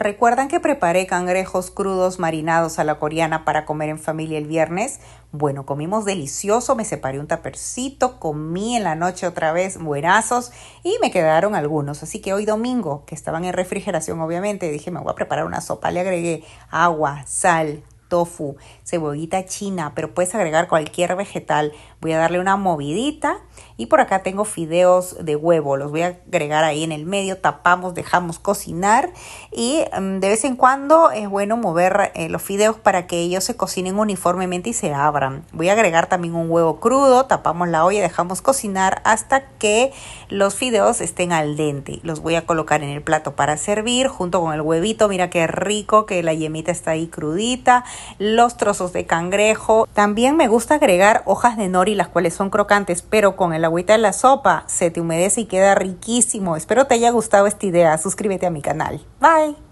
¿Recuerdan que preparé cangrejos crudos marinados a la coreana para comer en familia el viernes? Bueno, comimos delicioso, me separé un tapercito, comí en la noche otra vez buenazos y me quedaron algunos. Así que hoy domingo, que estaban en refrigeración obviamente, dije me voy a preparar una sopa. Le agregué agua, sal, tofu, cebollita china, pero puedes agregar cualquier vegetal. Voy a darle una movidita y por acá tengo fideos de huevo, los voy a agregar ahí en el medio, tapamos, dejamos cocinar y mm, de vez en cuando es bueno mover eh, los fideos para que ellos se cocinen uniformemente y se abran. Voy a agregar también un huevo crudo, tapamos la olla, dejamos cocinar hasta que los fideos estén al dente. Los voy a colocar en el plato para servir junto con el huevito, mira qué rico que la yemita está ahí crudita, los trozos de cangrejo. También me gusta agregar hojas de nori, las cuales son crocantes, pero con con el agüita de la sopa, se te humedece y queda riquísimo. Espero te haya gustado esta idea. Suscríbete a mi canal. Bye.